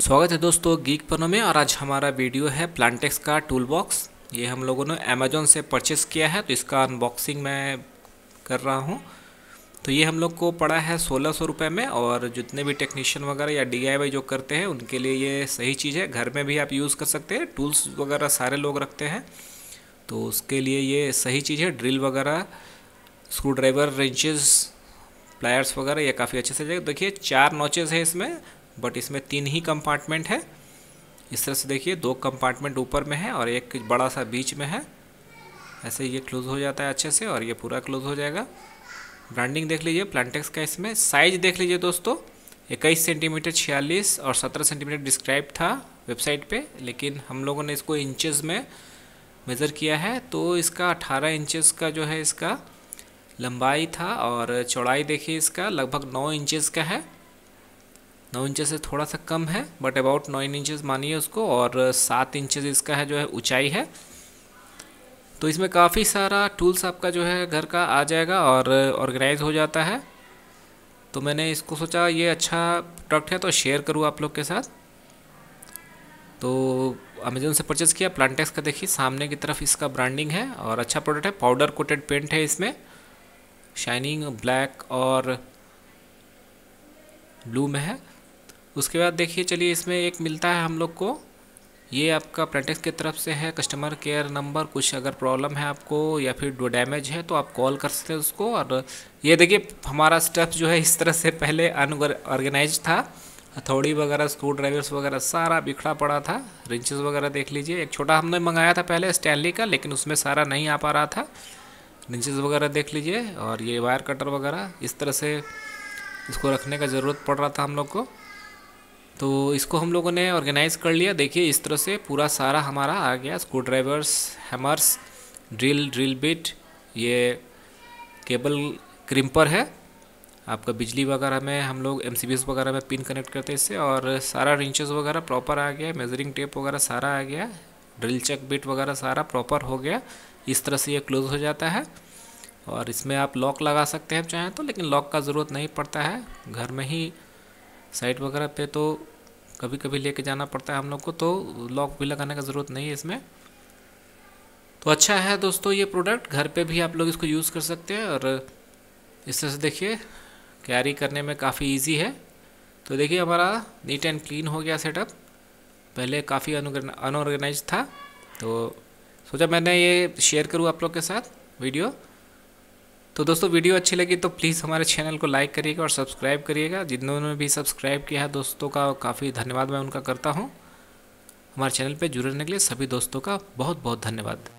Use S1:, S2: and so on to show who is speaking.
S1: स्वागत है दोस्तों गीक पनों में और आज हमारा वीडियो है प्लांटेक्स का टूल बॉक्स ये हम लोगों ने अमेजोन से परचेस किया है तो इसका अनबॉक्सिंग मैं कर रहा हूँ तो ये हम लोग को पड़ा है सोलह सौ रुपये में और जितने भी टेक्नीशियन वगैरह या डी जो करते हैं उनके लिए ये सही चीज़ है घर में भी आप यूज़ कर सकते हैं टूल्स वगैरह सारे लोग रखते हैं तो उसके लिए ये सही चीज़ है ड्रिल वगैरह स्क्रू ड्राइवर रेंचेस प्लायर्स वगैरह ये काफ़ी अच्छे से जाएगा देखिए चार नोचेज है इसमें बट इसमें तीन ही कंपार्टमेंट है इस तरह से देखिए दो कंपार्टमेंट ऊपर में है और एक बड़ा सा बीच में है ऐसे ये क्लोज हो जाता है अच्छे से और ये पूरा क्लोज हो जाएगा ब्रांडिंग देख लीजिए प्लांटेक्स का इसमें साइज देख लीजिए दोस्तों इक्कीस सेंटीमीटर छियालीस और सत्रह सेंटीमीटर डिस्क्राइब था वेबसाइट पे लेकिन हम लोगों ने इसको इंचेस में मेज़र किया है तो इसका अठारह इंचेस का जो है इसका लंबाई था और चौड़ाई देखिए इसका लगभग नौ इंचज़ का है नौ इंचज़ से थोड़ा सा कम है बट अबाउट नाइन इंचज़ मानिए उसको और सात इंचज़ इसका है जो है ऊंचाई है तो इसमें काफ़ी सारा टूल्स आपका जो है घर का आ जाएगा और ऑर्गेनाइज हो जाता है तो मैंने इसको सोचा ये अच्छा प्रोडक्ट है तो शेयर करूँ आप लोग के साथ तो अमेजोन से परचेज़ किया प्लांटेक्स का देखिए सामने की तरफ इसका ब्रांडिंग है और अच्छा प्रोडक्ट है पाउडर कोटेड पेंट है इसमें शाइनिंग ब्लैक और ब्लू में है उसके बाद देखिए चलिए इसमें एक मिलता है हम लोग को ये आपका प्रेंटेक्स की तरफ से है कस्टमर केयर नंबर कुछ अगर प्रॉब्लम है आपको या फिर डैमेज है तो आप कॉल कर सकते हैं उसको और ये देखिए हमारा स्टेप जो है इस तरह से पहले अनऑर्गेनाइज था हथौड़ी वगैरह स्क्रू ड्राइवर्स वगैरह सारा बिखरा पड़ा था रिंचेस वगैरह देख लीजिए एक छोटा हमने मंगाया था पहले स्टैनली का लेकिन उसमें सारा नहीं आ पा रहा था रिंचेस वगैरह देख लीजिए और ये वायर कटर वगैरह इस तरह से इसको रखने का ज़रूरत पड़ रहा था हम लोग को तो इसको हम लोगों ने ऑर्गेनाइज़ कर लिया देखिए इस तरह से पूरा सारा हमारा आ गया screwdrivers hammers drill drill bit ये केबल क्रिम्पर है आपका बिजली वगैरह में हम लोग एम वगैरह में पिन कनेक्ट करते हैं इससे और सारा रिंचेस वगैरह प्रॉपर आ गया मेजरिंग टेप वगैरह सारा आ गया ड्रिल चेक बिट वगैरह सारा प्रॉपर हो गया इस तरह से ये क्लोज़ हो जाता है और इसमें आप लॉक लगा सकते हैं चाहें तो लेकिन लॉक का ज़रूरत नहीं पड़ता है घर में ही साइट वगैरह पे तो कभी कभी लेके जाना पड़ता है हम लोग को तो लॉक भी लगाने का ज़रूरत नहीं है इसमें तो अच्छा है दोस्तों ये प्रोडक्ट घर पे भी आप लोग इसको यूज़ कर सकते हैं और इस तरह से देखिए कैरी करने में काफ़ी ईजी है तो देखिए हमारा नीट एंड क्लीन हो गया सेटअप पहले काफ़ी अनऑर्गेनाइज था तो सोचा मैंने ये शेयर करूँ आप लोग के साथ वीडियो तो दोस्तों वीडियो अच्छी लगी तो प्लीज़ हमारे चैनल को लाइक करिएगा और सब्सक्राइब करिएगा जिन्होंने भी सब्सक्राइब किया है दोस्तों का काफ़ी धन्यवाद मैं उनका करता हूँ हमारे चैनल पर जुड़ने के लिए सभी दोस्तों का बहुत बहुत धन्यवाद